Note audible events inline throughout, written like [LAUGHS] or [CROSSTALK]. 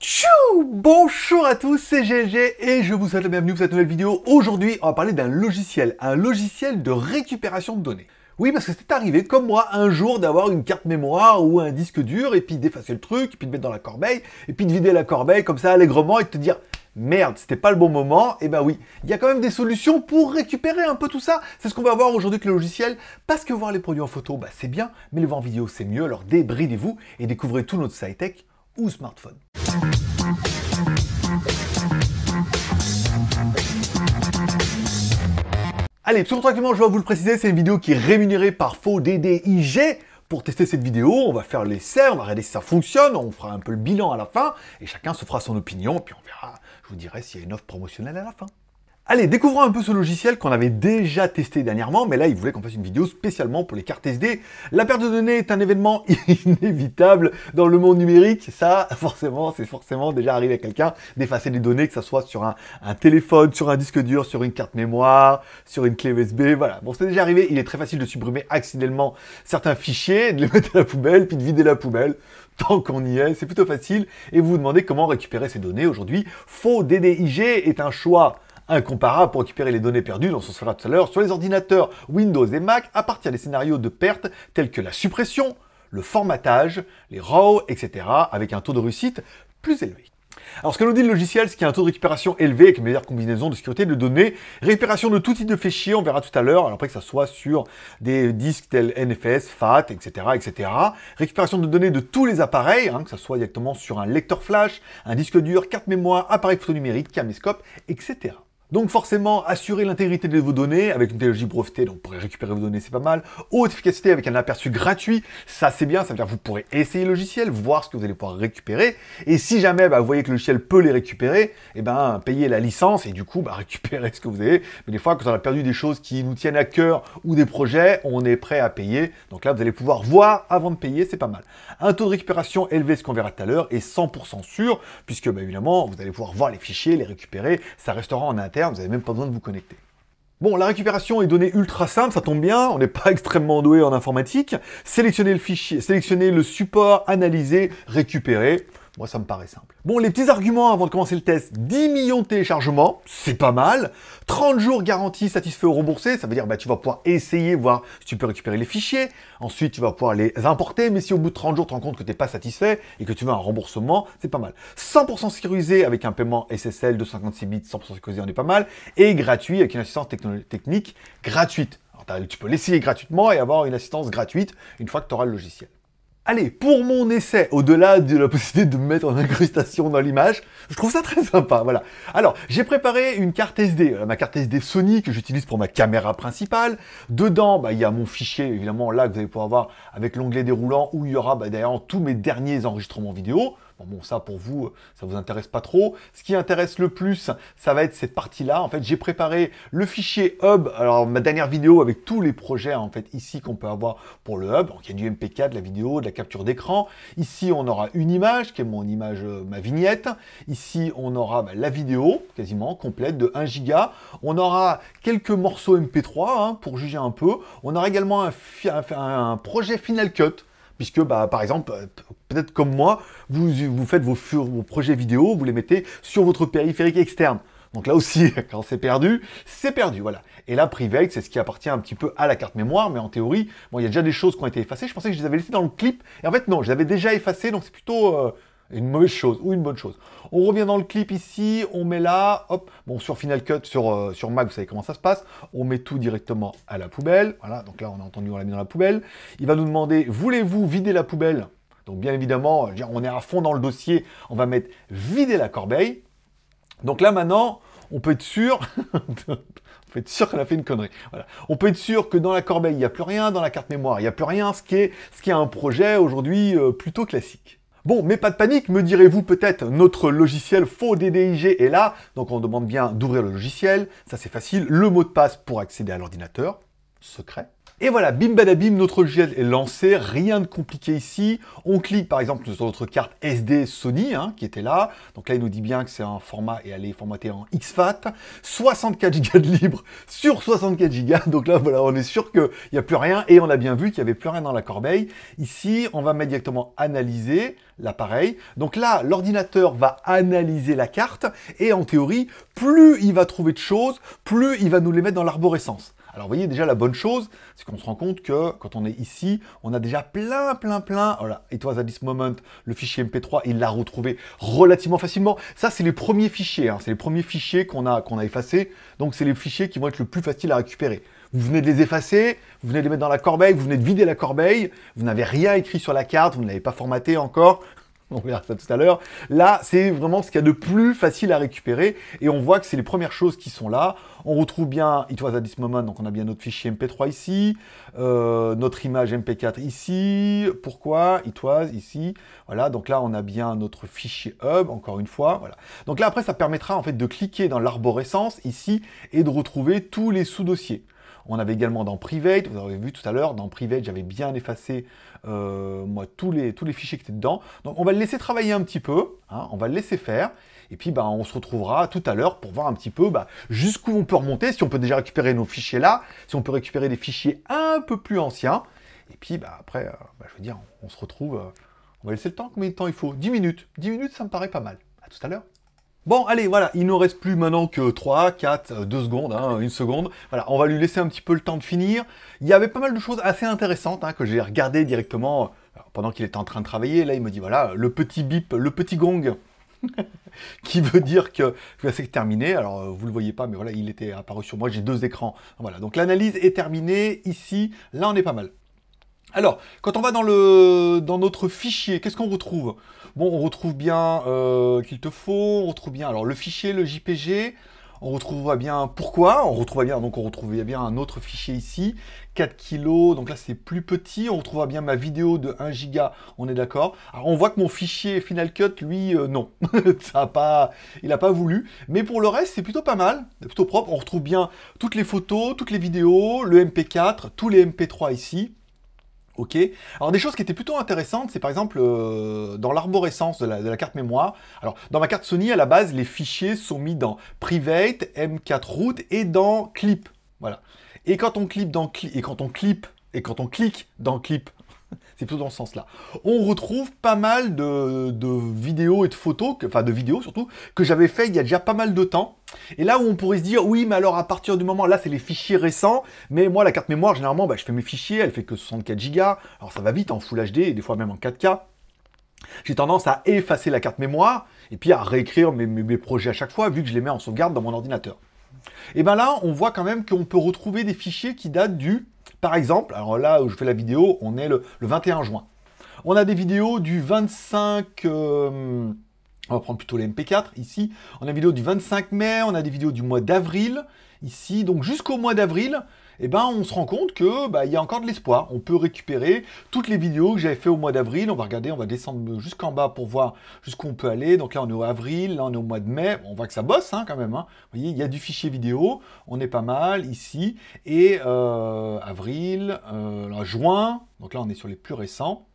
Tchou Bonjour à tous, c'est GG et je vous souhaite la bienvenue pour cette nouvelle vidéo. Aujourd'hui, on va parler d'un logiciel, un logiciel de récupération de données. Oui, parce que c'est arrivé, comme moi, un jour d'avoir une carte mémoire ou un disque dur, et puis d'effacer le truc, puis de mettre dans la corbeille, et puis de vider la corbeille comme ça allègrement et de te dire merde, c'était pas le bon moment, et eh ben oui, il y a quand même des solutions pour récupérer un peu tout ça. C'est ce qu'on va voir aujourd'hui avec le logiciel, parce que voir les produits en photo, bah, c'est bien, mais le voir en vidéo, c'est mieux. Alors débridez-vous et découvrez tout notre site tech ou smartphone. Allez, tout tranquillement, je vais vous le préciser, c'est une vidéo qui est rémunérée par Faux Pour tester cette vidéo, on va faire l'essai, on va regarder si ça fonctionne, on fera un peu le bilan à la fin, et chacun se fera son opinion, puis on verra je vous dirais s'il y a une offre promotionnelle à la fin. Allez, découvrons un peu ce logiciel qu'on avait déjà testé dernièrement, mais là, il voulait qu'on fasse une vidéo spécialement pour les cartes SD. La perte de données est un événement [LAUGHS] inévitable dans le monde numérique. Ça, forcément, c'est forcément déjà arrivé à quelqu'un d'effacer des données, que ce soit sur un, un, téléphone, sur un disque dur, sur une carte mémoire, sur une clé USB. Voilà, bon, c'est déjà arrivé. Il est très facile de supprimer accidentellement certains fichiers, de les mettre à la poubelle, puis de vider la poubelle. [LAUGHS] tant qu'on y est, c'est plutôt facile, et vous vous demandez comment récupérer ces données aujourd'hui. Faux DDIG est un choix incomparable pour récupérer les données perdues, dont on se fera tout à l'heure, sur les ordinateurs Windows et Mac à partir des scénarios de perte tels que la suppression, le formatage, les RAW, etc., avec un taux de réussite plus élevé. Alors ce que nous dit le logiciel, c'est qu'il y a un taux de récupération élevé avec une meilleure combinaison de sécurité de données. Récupération de tout type de fichiers, on verra tout à l'heure, après que ça soit sur des disques tels NFS, FAT, etc. etc. Récupération de données de tous les appareils, hein, que ça soit directement sur un lecteur flash, un disque dur, carte mémoire, appareil numérique, caméscope, etc. Donc forcément, assurer l'intégrité de vos données avec une technologie brevetée, donc vous pourrez récupérer vos données, c'est pas mal. Haute efficacité avec un aperçu gratuit, ça c'est bien, ça veut dire que vous pourrez essayer le logiciel, voir ce que vous allez pouvoir récupérer. Et si jamais bah, vous voyez que le logiciel peut les récupérer, et eh ben payez la licence et du coup bah, [LAUGHS] récupérez ce que vous avez. Mais des fois, quand on a perdu des choses qui nous tiennent à cœur ou des projets, on est prêt à payer. Donc là, vous allez pouvoir voir avant de payer, c'est pas mal. Un taux de récupération élevé, ce qu'on verra tout à l'heure, et 100% sûr, puisque bah, évidemment, vous allez pouvoir voir les fichiers, les récupérer, ça restera en interne vous n'avez même pas besoin de vous connecter. Bon, la récupération est donnée ultra simple, ça tombe bien, on n'est pas [LAUGHS] extrêmement doué en informatique. Sélectionnez le fichier, sélectionnez le support, analysez, récupérer. Moi, ça me paraît simple. Bon, les petits arguments avant de commencer le test. 10 millions de téléchargements, c'est pas mal. 30 jours garantie satisfait ou remboursé, ça veut dire bah, tu vas pouvoir essayer, voir si tu peux récupérer les fichiers. Ensuite, tu vas pouvoir les importer, mais si au bout de 30 jours, tu te rends compte que tu n'es pas satisfait et que tu veux un remboursement, c'est pas mal. 100% sécurisé avec un paiement SSL de 56 bits, 100% sécurisé, on est pas mal. Et gratuit avec une assistance technique gratuite. Alors, tu peux l'essayer gratuitement et avoir une assistance gratuite une fois que tu auras le logiciel. Allez, pour mon essai, au-delà de la possibilité de me mettre en incrustation dans l'image, je trouve ça très sympa, voilà. Alors, j'ai préparé une carte SD, euh, ma carte SD Sony que j'utilise pour ma caméra principale. Dedans, bah, il y a mon fichier, évidemment, là, que vous allez pouvoir voir avec l'onglet déroulant, où il y aura bah, d'ailleurs tous mes derniers enregistrements vidéo. Bon, ça pour vous, ça vous intéresse pas trop. Ce qui intéresse le plus, ça va être cette partie-là. En fait, j'ai préparé le fichier Hub. Alors, ma dernière vidéo avec tous les projets, en fait, ici qu'on peut avoir pour le Hub. Donc, il y a du MP4, de la vidéo, de la capture d'écran. Ici, on aura une image, qui est mon image, euh, ma vignette. Ici, on aura bah, la vidéo, quasiment complète, de 1 giga. On aura quelques morceaux MP3, hein, pour juger un peu. On aura également un, projet Final Cut puisque bah, par exemple euh, peut comme moi, vous, vous faites vos, vos projets vidéo, vous les mettez sur votre périphérique externe. Donc là aussi, [LAUGHS] quand c'est perdu, c'est perdu, voilà. Et là, Private, c'est ce qui appartient un petit peu à la carte mémoire, mais en théorie, bon, il y a déjà des choses qui ont été effacées. Je pensais que je les avais laissées dans le clip, et en fait, non, je les avais déjà effacées, donc c'est plutôt euh, une mauvaise chose ou une bonne chose. On revient dans le clip ici, on met là, hop, bon, sur Final Cut, sur, euh, sur Mac, vous savez comment ça se passe. On met tout directement à la poubelle, voilà. Donc là, on a entendu, on l'a mis dans la poubelle. Il va nous demander, voulez-vous vider la poubelle donc bien évidemment, on est à fond dans le dossier, on va mettre vider la corbeille. Donc là maintenant, on peut être sûr, [LAUGHS] on peut être sûr qu'elle a fait une connerie. Voilà. On peut être sûr que dans la corbeille, il n'y a plus rien, dans la carte mémoire, il n'y a plus rien, ce qui est, ce qui est un projet aujourd'hui euh, plutôt classique. Bon, mais pas de panique, me direz-vous peut-être, notre logiciel faux DDIG est là, donc on demande bien d'ouvrir le logiciel, ça c'est facile, le mot de passe pour accéder à l'ordinateur, secret. Et voilà, bim badabim, notre logiciel est lancé, rien de compliqué ici. On clique par exemple sur notre carte SD Sony hein, qui était là. Donc là, il nous dit bien que c'est un format et elle est formatée en XFAT. 64 Go de libre sur 64 Go. Donc là, voilà, on est sûr qu'il n'y a plus rien et on a bien vu qu'il n'y avait plus rien dans la corbeille. Ici, on va mettre directement analyser l'appareil. Donc là, l'ordinateur va analyser la carte et en théorie, plus il va trouver de choses, plus il va nous les mettre dans l'arborescence. Alors vous voyez déjà la bonne chose, c'est qu'on se rend compte que quand on est ici, on a déjà plein, plein, plein. Voilà, oh et toi, à this moment, le fichier MP3, il l'a retrouvé relativement facilement. Ça, c'est les premiers fichiers, hein. c'est les premiers fichiers qu'on a, qu'on a effacés. Donc c'est les fichiers qui vont être le plus facile à récupérer. Vous venez de les effacer, vous venez de les mettre dans la corbeille, vous venez de vider la corbeille, vous n'avez rien écrit sur la carte, vous ne l'avez pas formaté encore, on verra ça tout à l'heure. Là, c'est vraiment ce qu'il y a de plus facile à récupérer, et on voit que c'est les premières choses qui sont là. On retrouve bien Itoise à at this moment, donc on a bien notre fichier MP3 ici, euh, notre image MP4 ici, pourquoi Itoise ici, voilà, donc là on a bien notre fichier hub, encore une fois, voilà. Donc là après ça permettra en fait de cliquer dans l'arborescence ici et de retrouver tous les sous-dossiers. On avait également dans Private, vous avez vu tout à l'heure, dans Private, j'avais bien effacé euh, moi, tous, les, tous les fichiers qui étaient dedans. Donc on va le laisser travailler un petit peu, hein, on va le laisser faire. Et puis bah, on se retrouvera tout à l'heure pour voir un petit peu ben, jusqu'où on peut remonter, si on peut déjà récupérer nos fichiers là, si on peut récupérer des fichiers un peu plus anciens. Et puis bah, après, euh, je veux dire, on, se retrouve, euh, on va laisser le temps, combien de temps il faut 10 minutes. 10 minutes, ça me paraît pas mal. À tout à l'heure. Bon, allez, voilà, il ne reste plus maintenant que 3, 4, 2 secondes, hein, une seconde. Voilà, on va lui laisser un petit peu le temps de finir. Il y avait pas mal de choses assez intéressantes hein, que j'ai regardées directement euh, pendant qu'il était en train de travailler. Là, il me dit, voilà, le petit bip, le petit gong, [LAUGHS] qui veut dire que c'est terminé. Alors, euh, vous ne le voyez pas, mais voilà, il était apparu sur moi. J'ai deux écrans. Voilà, donc l'analyse est terminée. Ici, là, on est pas mal. Alors, quand on va dans, dans notre fichier, qu'est-ce qu'on retrouve Bon, on retrouve bien euh, qu'il te faut, on retrouve bien alors le fichier, le JPG, on retrouve bien pourquoi, on retrouve bien, donc on retrouve bien un autre fichier ici, 4 kilos, donc là c'est plus petit, on retrouvera bien ma vidéo de 1 giga, on est d'accord. Alors on voit que mon fichier Final Cut, lui, euh, non, [LAUGHS] ça a pas, il n'a pas voulu, mais pour le reste c'est plutôt pas mal, plutôt propre, on retrouve bien toutes les photos, toutes les vidéos, le MP4, tous les MP3 ici, Ok. Alors des choses qui étaient plutôt intéressantes, c'est par exemple euh, dans l'arborescence de la, carte mémoire. Alors dans ma carte Sony, à la base, les fichiers sont mis dans private, M4 root et dans clip. Voilà. Et quand on clip dans Clip, et quand on clip et quand on clique dans clip c'est plutôt dans ce sens-là. On retrouve pas mal de, vidéos et de photos, enfin de vidéos surtout, que j'avais fait il y a déjà pas mal de temps. Et là où on pourrait se dire, oui, mais alors à partir du moment, là c'est les fichiers récents, mais moi la carte mémoire, généralement, bah, je fais mes fichiers, elle fait que 64 Go, alors ça va vite hein, en Full HD et des fois même en 4K. J'ai tendance à effacer la carte mémoire et puis à réécrire mes, mes projets à chaque fois vu que je les mets en sauvegarde dans mon ordinateur. Et bien là, on voit quand même qu'on peut retrouver des fichiers qui datent du par exemple, alors là où je fais la vidéo, on est le, 21 juin. On a des vidéos du 25... Euh, on va prendre plutôt les MP4 ici. On a des vidéos du 25 mai, on a des vidéos du mois d'avril ici. Donc jusqu'au mois d'avril, eh ben, on se rend compte que bah, y a encore de l'espoir. On peut récupérer toutes les vidéos que j'avais fait au mois d'avril. On va regarder, on va descendre jusqu'en bas pour voir jusqu'où on peut aller. Donc là, on est au avril, là, on est au mois de mai. on voit que ça bosse hein, quand même. Hein. Vous voyez, il y a du fichier vidéo. On est pas mal ici. Et euh, avril, euh, juin. Donc là, on est sur les plus récents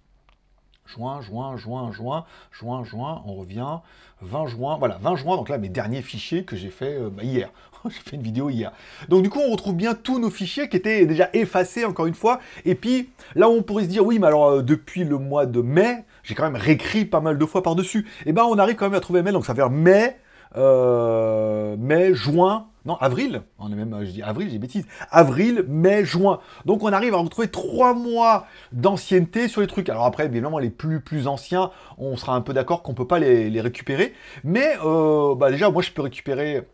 juin, juin, juin, juin, juin, juin, on revient, 20 juin, voilà, 20 juin, donc là, mes derniers fichiers que j'ai fait euh, bah, hier. [LAUGHS] J'ai fait une vidéo hier. Donc du coup, on retrouve bien tous nos fichiers qui étaient déjà effacés, encore une fois. Et puis, là on pourrait se dire, oui, mais alors euh, depuis le mois de mai, j'ai quand même réécrit pas mal de fois par-dessus. Et eh ben, on arrive quand même à trouver mail. donc ça fait mai, euh, mai, juin, non, avril, on est même, euh, je dis avril, j'ai bêtise, avril, mai, juin. Donc on arrive à retrouver trois mois d'ancienneté sur les trucs. Alors après, évidemment, les plus, plus anciens, on sera un peu d'accord qu'on ne peut pas les, récupérer. Mais bah déjà, moi, je peux récupérer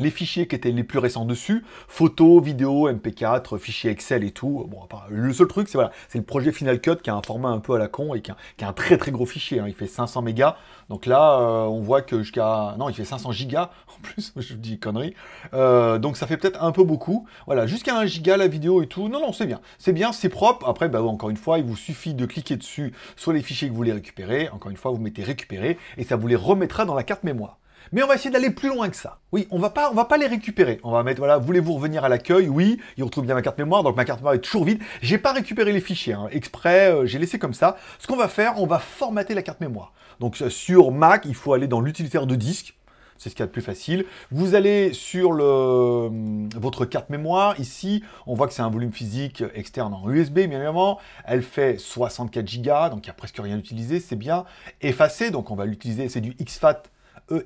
les fichiers qui étaient les plus récents dessus, photos, vidéos, MP4, fichiers Excel et tout. Bon, le seul truc, c'est voilà, c'est le projet Final Cut qui a un format un peu à la con et qui a, un très très gros fichier. Hein. Il fait 500 mégas. Donc là, euh, on voit que jusqu'à non, il fait 500 gigas [LAUGHS] en plus. Je dis conneries. Euh, donc ça fait peut-être un peu beaucoup. Voilà, jusqu'à 1 giga la vidéo et tout. Non non, c'est bien, c'est bien, c'est propre. Après, bah encore une fois, il vous suffit de cliquer dessus sur les fichiers que vous voulez récupérer. Encore une fois, vous mettez récupérer et ça vous les remettra dans la carte mémoire. Mais on va essayer d'aller plus loin que ça. Oui, on va pas, on va pas les récupérer. On va mettre, voilà, voulez-vous revenir à l'accueil Oui, il retrouve bien ma carte mémoire, donc ma carte mémoire est toujours vide. J'ai pas récupéré les fichiers, hein. exprès, euh, j'ai laissé comme ça. Ce qu'on va faire, on va formater la carte mémoire. Donc euh, sur Mac, il faut aller dans l'utilitaire de disque c'est ce qu'il y a de plus facile. Vous allez sur le, hum, votre carte mémoire, ici, on voit que c'est un volume physique externe en USB, bien évidemment. Elle fait 64 Go, donc il n'y a presque rien utilisé, c'est bien. Effacé, donc on va l'utiliser, c'est du XFAT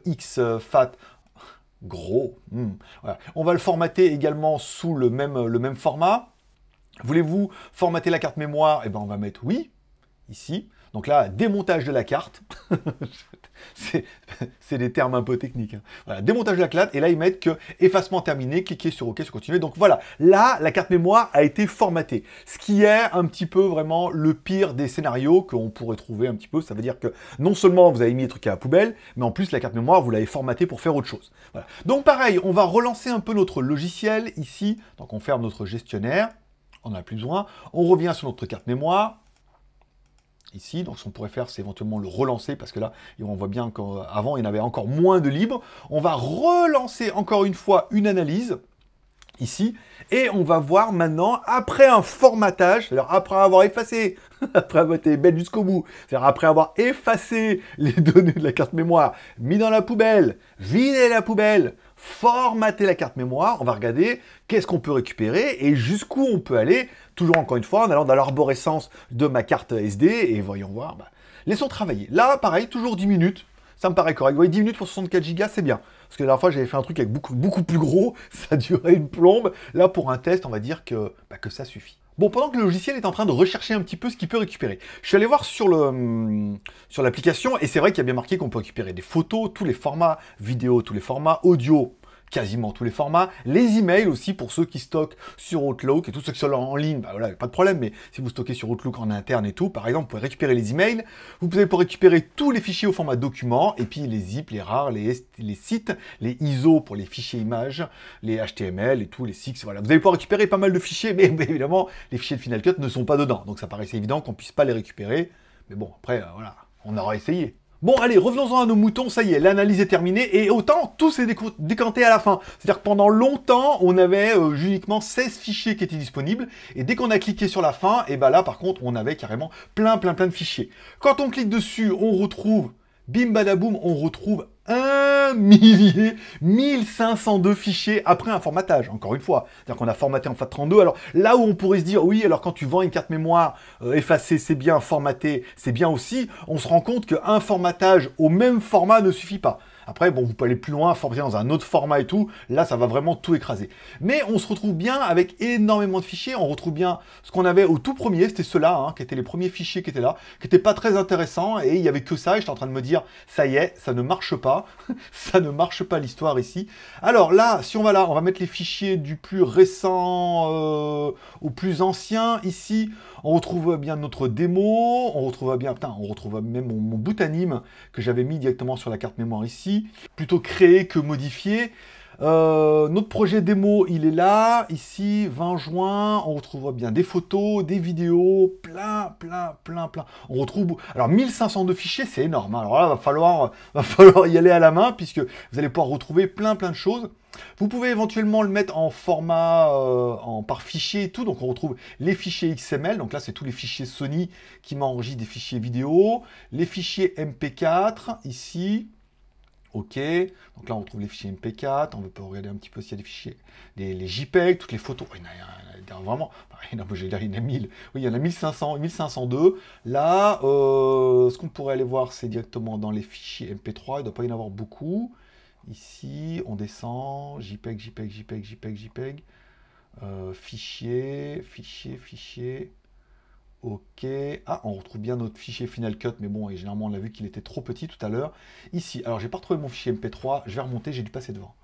EX euh, Fat gros. Hmm. On va le formater également sous le même, le même format. Voulez-vous formater la carte mémoire Eh bien, on va mettre oui, ici. Donc là, démontage de la carte. [LAUGHS] [LAUGHS] [LAUGHS] c'est des termes un peu techniques. Hein. Voilà, démontage de la clade, et là ils mettent que effacement terminé, cliquez sur OK, sur continuer. Donc voilà, là la carte mémoire a été formatée, ce qui est un petit peu vraiment le pire des scénarios qu'on pourrait trouver un petit peu. Ça veut dire que non seulement vous avez mis les trucs à la poubelle, mais en plus la carte mémoire vous l'avez formatée pour faire autre chose. Donc pareil, on va relancer un peu notre logiciel ici. Donc on ferme notre gestionnaire, on n'en a plus besoin. On revient sur notre carte mémoire, ici. Donc, ce qu'on pourrait faire, c'est éventuellement le relancer parce que là, on voit bien qu'avant, il y en avait encore moins de libres. On va relancer encore une fois une analyse ici. Et on va voir maintenant, après un formatage, c'est-à-dire après avoir effacé, [LAUGHS] après avoir été bête jusqu'au bout, c'est-à-dire après avoir effacé les [LAUGHS] données de la carte mémoire, mis dans la poubelle, vidé la poubelle, formater la carte mémoire, on va regarder qu'est-ce qu'on peut récupérer et jusqu'où on peut aller, toujours encore une fois en allant dans l'arborescence de ma carte SD et voyons voir, bah, laissons travailler. Là, pareil, toujours 10 minutes, ça me paraît correct. Vous 10 minutes pour 64 Go, c'est bien. Parce que la dernière fois, j'avais fait un truc avec beaucoup, beaucoup plus gros, [LAUGHS] ça durait une plombe. Là, pour un test, on va dire que, bah, que ça suffit. Bon, pendant que le logiciel est en train de rechercher un petit peu ce qu'il peut récupérer, je suis allé voir sur hum, sur l'application et c'est vrai qu'il y a bien marqué qu'on peut récupérer des photos, tous les formats vidéo, tous les formats audio, quasiment tous les formats. Les emails aussi pour ceux qui stockent sur Outlook et tous ceux qui sont en ligne, bah voilà, pas de problème, mais si vous stockez sur Outlook en interne et tout, par exemple, vous pouvez récupérer les emails, vous pouvez récupérer tous les fichiers au format document, et puis les zip, les rares, les, les sites, les ISO pour les fichiers images, les HTML et tout, les SIX, voilà. Vous allez pouvoir récupérer pas mal de fichiers, [LAUGHS] mais, évidemment, les fichiers de Final Cut ne sont pas dedans, donc ça paraissait évident qu'on puisse pas les récupérer, mais bon, après, euh, voilà, on aura essayé. Bon, allez, revenons-en à nos moutons. Ça y est, l'analyse est terminée. Et autant, tout s'est décanté à la fin. C'est-à-dire que pendant longtemps, on avait euh, uniquement 16 fichiers qui étaient disponibles. Et dès qu'on a cliqué sur la fin, et eh ben là, par contre, on avait carrément plein, plein, plein de fichiers. Quand on clique dessus, on retrouve Bim badaboum, on retrouve un millier, 1502 fichiers après un formatage, encore une fois. C'est-à-dire qu'on a formaté en FAT32. Alors là où on pourrait se dire, oui, alors quand tu vends une carte mémoire effacer euh, effacée, c'est bien, formaté, c'est bien aussi, on se rend compte qu'un formatage au même format ne suffit pas. Après, bon, vous pouvez aller plus loin, forcer dans un autre format et tout. Là, ça va vraiment tout écraser. Mais on se retrouve bien avec énormément de fichiers. On retrouve bien ce qu'on avait au tout premier. C'était ceux-là, hein, qui étaient les premiers fichiers qui étaient là, qui n'étaient pas très intéressants. Et il y avait que ça. Et j'étais en train de me dire, ça y est, ça ne marche pas. [LAUGHS] ça ne marche pas l'histoire ici. Alors là, si on va là, on va mettre les fichiers du plus récent euh, au plus ancien. Ici, on retrouve bien notre démo. On retrouve bien, putain, on retrouve même mon, mon anime que j'avais mis directement sur la carte mémoire ici plutôt créer que modifier. Euh, notre projet démo, il est là, ici, 20 juin, on retrouvera bien des photos, des vidéos, plein, plein, plein, plein. On retrouve, alors de fichiers, c'est énorme. Hein. Alors là, va falloir, [LAUGHS] va falloir y aller à la main, puisque vous allez pouvoir retrouver plein, plein de choses. Vous pouvez éventuellement le mettre en format euh, en, par fichier et tout. Donc on retrouve les fichiers XML. Donc là, c'est tous les fichiers Sony qui m'enregistrent des fichiers vidéo. Les fichiers MP4 ici. OK. Donc là, on trouve les fichiers MP4. On peut regarder un petit peu s'il y a des fichiers, les JPEG, toutes les photos. Oh, il y en a, vraiment, il il Oui, il y en a 1500, 1502. Là, euh, ce qu'on pourrait aller voir, c'est directement dans les fichiers MP3. Il ne doit pas y en avoir beaucoup. Ici, on descend. JPEG, JPEG, JPEG, JPEG, JPEG. Euh, fichier, fichier, fichier. OK. Ah, on retrouve bien notre fichier Final Cut, mais bon, et généralement, on l'a vu qu'il était trop petit tout à l'heure. Ici, alors j'ai pas retrouvé mon fichier MP3, je vais remonter, j'ai dû passer devant.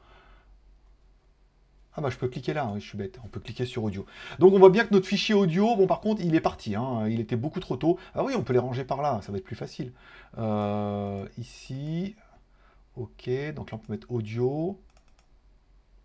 Ah bah je peux cliquer là, hein. je suis bête, on peut cliquer sur audio. Donc on voit bien que notre fichier audio, bon par contre il est parti, hein. il était beaucoup trop tôt. Ah oui, on peut les ranger par là, ça va être plus facile. Euh, ici, ok, donc là on peut mettre audio.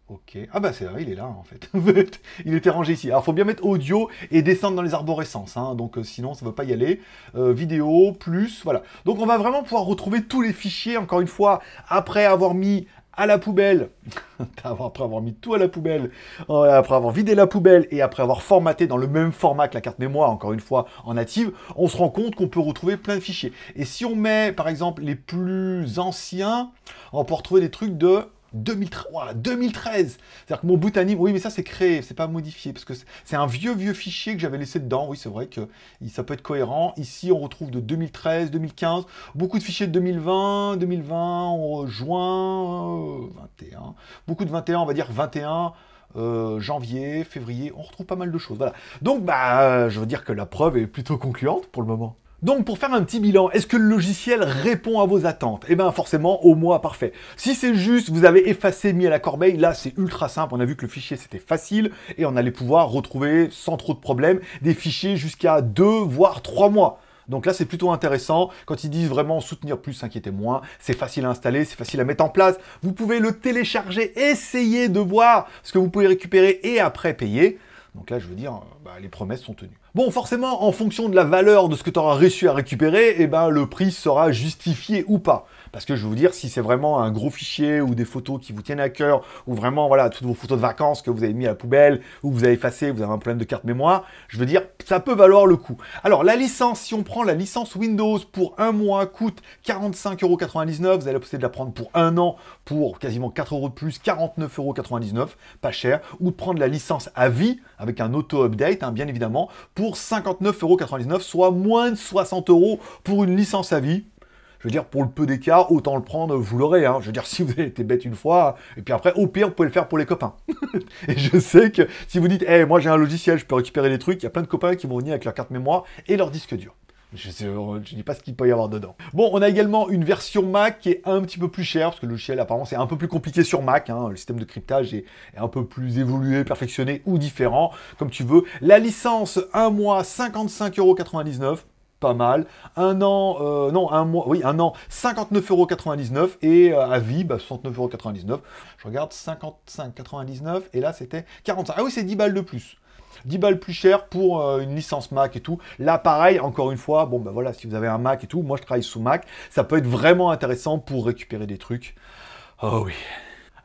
Ok. Ah bah c'est vrai, il est là en fait. [LAUGHS] il était rangé ici. Alors faut bien mettre audio et descendre dans les arborescences. Hein. donc euh, sinon ça ne va pas y aller. Euh, vidéo, plus, voilà. Donc on va vraiment pouvoir retrouver tous les fichiers, encore une fois, après avoir mis à la poubelle, [LAUGHS] après avoir mis tout à la poubelle, euh, après avoir vidé la poubelle et après avoir formaté dans le même format que la carte mémoire, encore une fois en native, on se rend compte qu'on peut retrouver plein de fichiers. Et si on met par exemple les plus anciens, on peut retrouver des trucs de 2003, 2013. C'est-à-dire que mon bout oui, mais ça c'est créé, c'est pas modifié, parce que c'est un vieux, vieux fichier que j'avais laissé dedans. Oui, c'est vrai que ça peut être cohérent. Ici, on retrouve de 2013, 2015, beaucoup de fichiers de 2020, 2020, juin, 21, beaucoup de 21, on va dire 21. Euh, janvier, février, on retrouve pas mal de choses. Voilà. Donc, bah, euh, je veux dire que la preuve est plutôt concluante pour le moment. Donc pour faire un petit bilan, est-ce que le logiciel répond à vos attentes Eh bien forcément au moins, parfait. Si c'est juste, vous avez effacé, mis à la corbeille, là c'est ultra simple, on a vu que le fichier c'était facile et on allait pouvoir retrouver sans trop de problèmes des fichiers jusqu'à deux, voire trois mois. Donc là, c'est plutôt intéressant. Quand ils disent vraiment soutenir plus, s'inquiéter moins, c'est facile à installer, c'est facile à mettre en place. Vous pouvez le télécharger, essayer de voir ce que vous pouvez récupérer et après payer. Donc là, je veux dire, euh, bah, les promesses sont tenues. Bon, forcément, en fonction de la valeur de ce que tu auras réussi à récupérer, eh ben, le prix sera justifié ou pas. Parce que je veux vous dire, si c'est vraiment un gros fichier ou des photos qui vous tiennent à cœur, ou vraiment voilà toutes vos photos de vacances que vous avez mis à la poubelle, ou que vous avez effacé, vous avez un problème de carte mémoire, je veux dire, ça peut valoir le coup. Alors la licence, si on prend la licence Windows pour un mois, coûte 45,99€. Vous allez la possibilité de la prendre pour un an pour quasiment 4 euros de plus, 49,99€, pas cher. Ou de prendre la licence à vie avec un auto-update, hein, bien évidemment, pour 59,99€, soit moins de 60 euros pour une licence à vie je veux dire, pour le peu d'écart, autant le prendre, vous l'aurez. Hein. Je veux dire, [LAUGHS] si vous avez été bête une fois, et puis après, au pire, vous pouvez le faire pour les copains. [LAUGHS] et je sais que si vous dites, hé, moi j'ai un logiciel, je peux récupérer les trucs, il y a plein de copains qui vont venir avec leur carte mémoire et leur disque dur. Je ne dis pas ce qu'il peut y avoir dedans. Bon, on a également une version Mac qui est un petit peu plus chère, parce que le logiciel, apparemment, c'est un peu plus compliqué sur Mac. Hein. Le système de cryptage est, est, un peu plus évolué, perfectionné ou différent, comme tu veux. La licence, un mois, 55,99€ pas mal. Un an, euh, non, un mois, oui, un an, 59 euros 99 et euh, à vie, bah, 69,99€. Je regarde 55,99€ et là c'était 45. Ah oui, c'est 10 balles de plus. 10 balles plus cher pour euh, une licence Mac et tout. Là, pareil, encore une fois, bon, ben voilà, si vous avez un Mac et tout, moi je travaille sous Mac, ça peut être vraiment intéressant pour récupérer des trucs. Oh oui.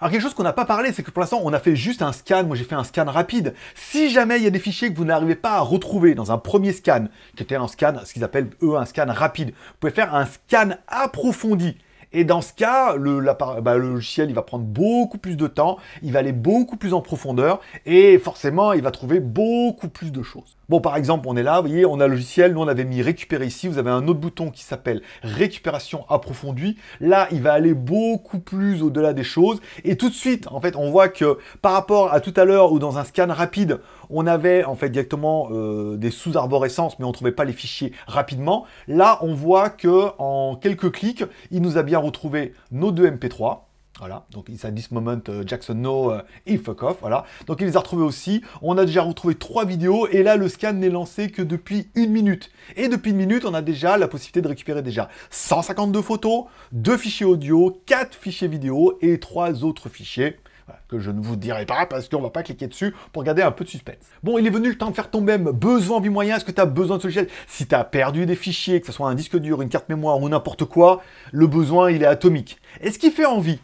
Alors quelque chose qu'on n'a pas parlé, c'est que pour l'instant on a fait juste un scan, moi j'ai fait un scan rapide. Si jamais il y a des fichiers que vous n'arrivez pas à retrouver dans un premier scan, qui était un scan, ce qu'ils appellent eux un scan rapide, vous pouvez faire un scan approfondi et dans ce cas, le, logiciel, bah, il va prendre beaucoup plus de temps, il va aller beaucoup plus en profondeur, et forcément, il va trouver beaucoup plus de choses. Bon, par exemple, on est là, vous voyez, on a le logiciel, nous on avait mis récupérer ici, vous avez un autre bouton qui s'appelle récupération approfondie. Là, il va aller beaucoup plus au-delà des choses, et tout de suite, en fait, on voit que par rapport à tout à l'heure ou dans un scan rapide, on avait en fait directement euh, des sous-arborescences, mais on ne trouvait pas les fichiers rapidement. Là, on voit que en quelques clics, il nous a bien retrouvé nos deux MP3. Voilà, donc il dit this moment euh, Jackson No if euh, fuck off, voilà. Donc il les a retrouvés aussi. On a déjà retrouvé trois vidéos et là le scan n'est lancé que depuis une minute. Et depuis une minute, on a déjà la possibilité de récupérer déjà 152 photos, deux fichiers audio, quatre fichiers vidéo et trois autres fichiers que je ne vous dirai pas parce qu'on va pas cliquer dessus pour garder un peu de suspense. Bon, il est venu le temps de faire ton même besoin vie moyen. Est-ce que tu as besoin de ce logiciel Si tu as perdu des fichiers, que ce soit un disque dur, une carte mémoire ou n'importe quoi, le besoin, il est atomique. Est-ce qu'il fait envie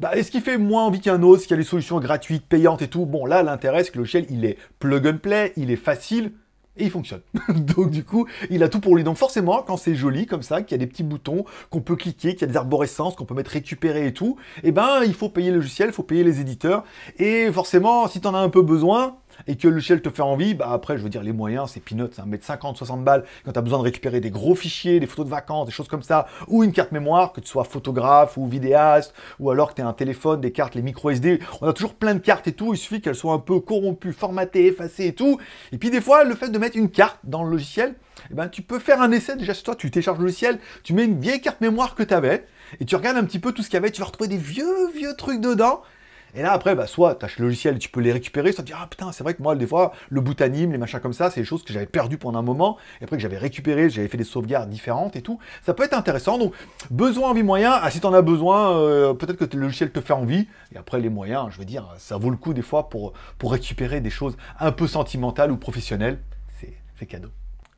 bah, est-ce qu'il fait moins envie qu'un autre, qu'il y a des solutions gratuites, payantes et tout Bon, là, l'intérêt, c'est que le logiciel, il est plug and play, il est facile, et il fonctionne. [LAUGHS] donc du coup, il a tout pour lui. Donc forcément, quand c'est joli comme ça, qu'il y a des petits boutons qu'on peut cliquer, qu'il y a des arborescences qu'on peut mettre récupérer et tout, eh ben il faut payer le logiciel, il faut payer les éditeurs. Et forcément, si tu en as un peu besoin, et que le logiciel te fait envie, bah après, je veux dire, les moyens, c'est peanuts, un hein. mettre 50, 60 balles quand tu as besoin de récupérer des gros fichiers, des photos de vacances, des choses comme ça, ou une carte mémoire, que tu sois photographe ou vidéaste, ou alors que tu as un téléphone, des cartes, les micro SD, on a toujours plein de cartes et tout, il suffit qu'elles soient un peu corrompues, formatées, effacées et tout. Et puis des fois, le fait de mettre une carte dans le logiciel, eh ben, tu peux faire un essai déjà chez toi, tu télécharges le logiciel, tu mets une vieille carte mémoire que tu avais, et tu regardes un petit peu tout ce qu'il y avait, tu vas retrouver des vieux, vieux trucs dedans, et là, après, bah, soit tu as le logiciel et tu peux les récupérer, soit tu te dis, ah putain, c'est vrai que moi, des fois, le bout les machins comme ça, c'est des choses que j'avais perdues pendant un moment, et après que j'avais récupéré, j'avais fait des sauvegardes différentes et tout. Ça peut être intéressant. Donc, besoin, envie, moyen. Ah, si tu en as besoin, euh, peut-être que le logiciel te fait envie. Et après, les moyens, je veux dire, ça vaut le coup des fois pour, pour récupérer des choses un peu sentimentales ou professionnelles. C'est cadeau.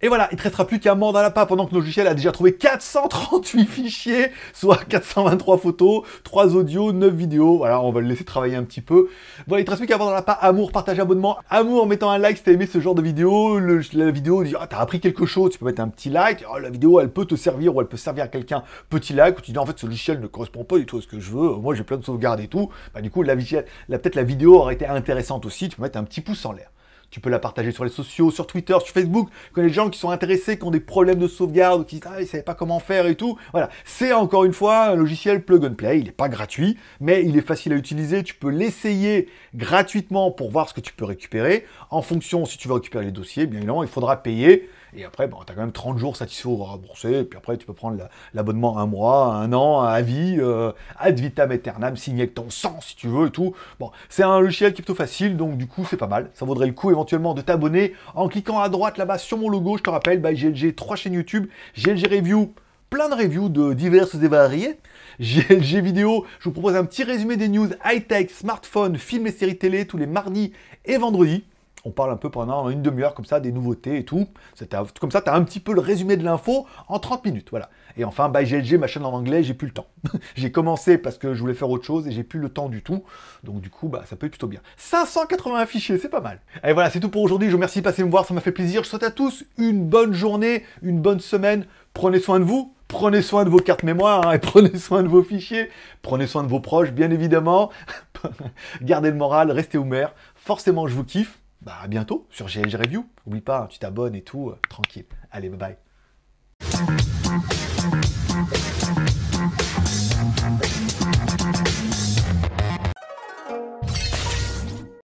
Et voilà, il ne te restera plus qu'un mordre à la pas pendant que nos logiciels a déjà trouvé 438 [LAUGHS] fichiers, soit 423 photos, 3 audios, 9 vidéos. Voilà, on va le laisser travailler un petit peu. Voilà, il te reste plus qu'à mordre à la pas. Amour, partage, abonnement. Amour en mettant un like si t'as aimé ce genre de vidéo. la vidéo tu as ah, t'as appris quelque chose, tu peux mettre un petit like. Oh, la vidéo, elle peut te servir ou elle peut servir à quelqu'un. Petit like, tu dis, en fait, ce logiciel ne correspond pas du tout à ce que je veux. Moi, j'ai plein de sauvegardes et tout. Bah, du coup, la, la peut-être la vidéo aurait été intéressante aussi. Tu peux mettre un petit pouce en l'air. Tu peux la partager sur les sociaux, sur Twitter, sur Facebook. que les gens qui sont intéressés, qui ont des problèmes de sauvegarde, qui disent ah, ils savaient pas comment faire et tout. Voilà. C'est encore une fois un logiciel plug and play. Il n'est pas gratuit, mais il est facile à utiliser. Tu peux l'essayer gratuitement pour voir ce que tu peux récupérer. En fonction, si tu veux récupérer les dossiers, bien évidemment, il faudra payer et après, tu as quand même 30 jours satisfaits à remboursé, Et puis après, tu peux prendre l'abonnement un mois, un an, à vie, euh, ad vitam aeternam, signé avec ton sang si tu veux et tout. Bon, c'est un logiciel qui est plutôt facile, donc du coup, c'est pas mal. Ça vaudrait le coup éventuellement de t'abonner en cliquant à droite là-bas sur mon logo. Je te rappelle, by GLG, 3 chaînes YouTube, GLG Review plein de reviews de diverses et variées. GLG vidéo, je vous propose un petit résumé des news high-tech, smartphones, films et séries télé tous les mardis et vendredis on parle un peu pendant une demi-heure comme ça des nouveautés et tout. Comme ça, tu as un petit peu le résumé de l'info en 30 minutes. Voilà. Et enfin, by GLG, ma chaîne en anglais, j'ai plus le temps. [LAUGHS] j'ai commencé parce que je voulais faire autre chose et j'ai plus le temps du tout. Donc du coup, bah, ça peut être plutôt bien. 580 fichiers, c'est pas mal. Et voilà, c'est tout pour aujourd'hui. Je vous remercie de passer me voir, ça m'a fait plaisir. Je souhaite à tous une bonne journée, une bonne semaine. Prenez soin de vous prenez soin de vos cartes mémoire hein, et [LAUGHS] prenez soin de vos fichiers, prenez soin de vos proches, bien évidemment. [LAUGHS] Gardez le moral, restez ouverts. Forcément, je vous kiffe bah, à bientôt sur GLG Review. N'oublie pas, hein, tu t'abonnes et tout, euh, tranquille. Allez, bye bye.